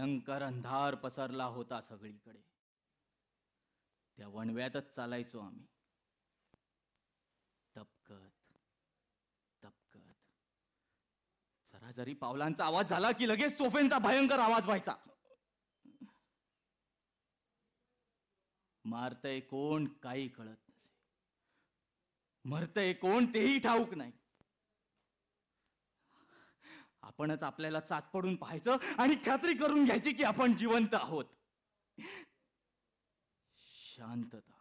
भयंकर अंधार पसरला होता सगळीकडे त्या वणव्यातच चालायचो आम्ही तपकत तपकत जरा जरी पावलांचा आवाज झाला की लगेच तोफेंचा भयंकर आवाज व्हायचा मारतय कोण काही कळत नसे मरतय कोण तेही ठाऊक नाही आपणच आपल्याला पडून पाहायचं आणि खात्री करून घ्यायची की आपण जिवंत आहोत शांतता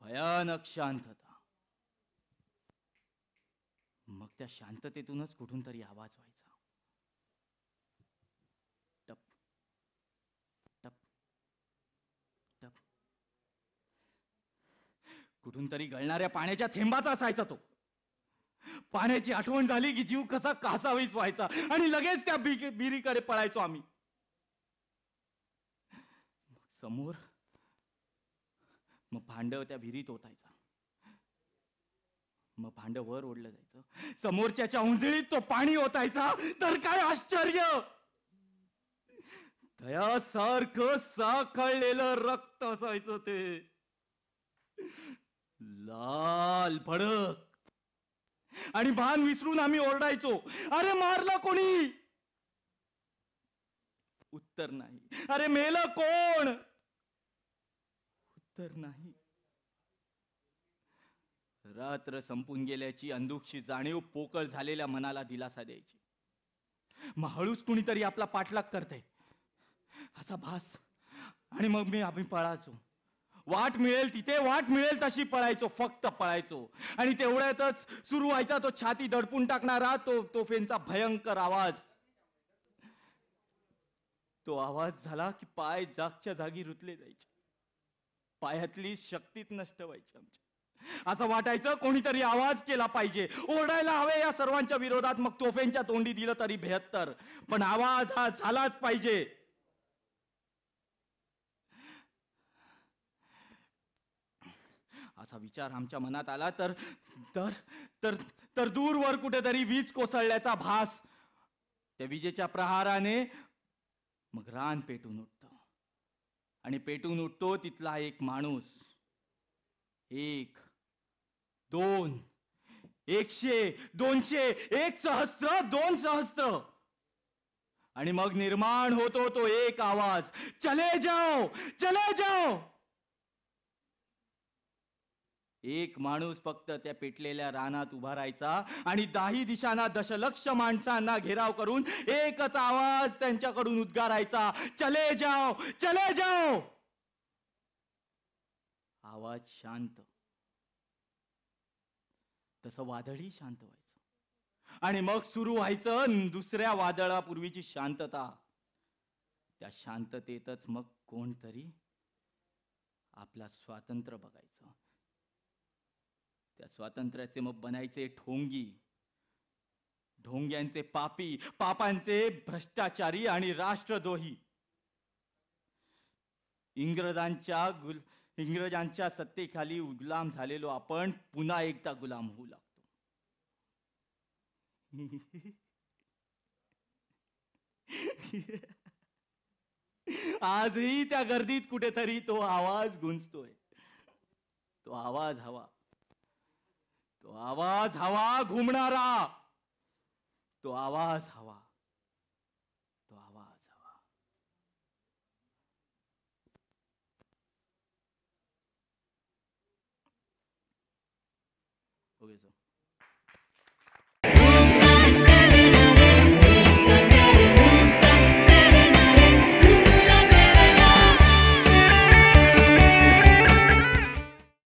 भयानक शांतता मग त्या शांततेतूनच कुठून तरी आवाज व्हायचा टप टप टप कुठून तरी गळणाऱ्या पाण्याच्या थेंबाचा असायचा तो पाण्याची आठवण झाली की जीव कसा कासावीस व्हायचा आणि लगेच त्या बिरीकडे पळायचो आम्ही समोर मग भांडव त्या विहिरीत ओतायचा मग भांड वर ओढलं जायचं समोरच्या उंजळीत तो पाणी ओतायचा तर काय आश्चर्य सारख साखळलेलं रक्त असायचं ते लाल भडक आणि भान विसरून आम्ही ओरडायचो अरे मारला कोणी उत्तर नाही अरे मेलं कोण उत्तर नाही रात्र संपून गेल्याची अंधुकशी जाणीव पोकळ झालेल्या मनाला दिलासा द्यायची मग हळूच कुणीतरी आपला पाठलाग करते असा भास आणि मग मी आम्ही पळाचो वाट मिळेल तिथे वाट मिळेल तशी पळायचो फक्त पळायचो आणि तेवढ्यातच सुरू व्हायचा तो छाती दडपून टाकणारा तो तोफेंचा भयंकर आवाज तो आवाज झाला की पाय जागच्या जागी रुतले जायचे पायातली शक्तीच नष्ट व्हायची आमची असं वाटायचं कोणीतरी आवाज केला पाहिजे ओरडायला हवे या सर्वांच्या विरोधात मग तोफेंच्या तोंडी दिलं तरी बेहत्तर पण आवाज हा झालाच पाहिजे असा विचार आमच्या मनात आला तर तर तर तर दूरवर कुठेतरी वीज कोसळल्याचा भास त्या विजेच्या प्रहाराने मग रान पेटून उठतो आणि पेटून उठतो तिथला एक माणूस एक दोन एकशे दोनशे एक सहस्त्र दोन सहस्त्र आणि मग निर्माण होतो तो एक आवाज चले जाओ चले जाओ एक माणूस फक्त त्या पेटलेल्या रानात उभा राहायचा आणि दाही दिशांना दशलक्ष माणसांना घेराव करून एकच आवाज त्यांच्याकडून उद्गारायचा चले जाओ चले जाओ आवाज शांत तसं वादळही शांत व्हायचं आणि मग सुरू व्हायचं दुसऱ्या वादळापूर्वीची शांतता त्या शांततेतच मग कोणतरी आपला स्वातंत्र्य बघायचं त्या स्वातंत्र्याचे मग बनायचे ठोंगी ढोंग्यांचे पापी पापांचे भ्रष्टाचारी आणि राष्ट्रद्रोही इंग्रजांच्या गुल इंग्रजांच्या सत्तेखाली गुलाम झालेलो आपण पुन्हा एकदा गुलाम होऊ लागतो आजही त्या गर्दीत कुठेतरी तो आवाज गुंजतोय तो आवाज हवा તો આવા સાવા ઘૂમનારા તો આવા સાવા તો આવા સાવા ઓકે સર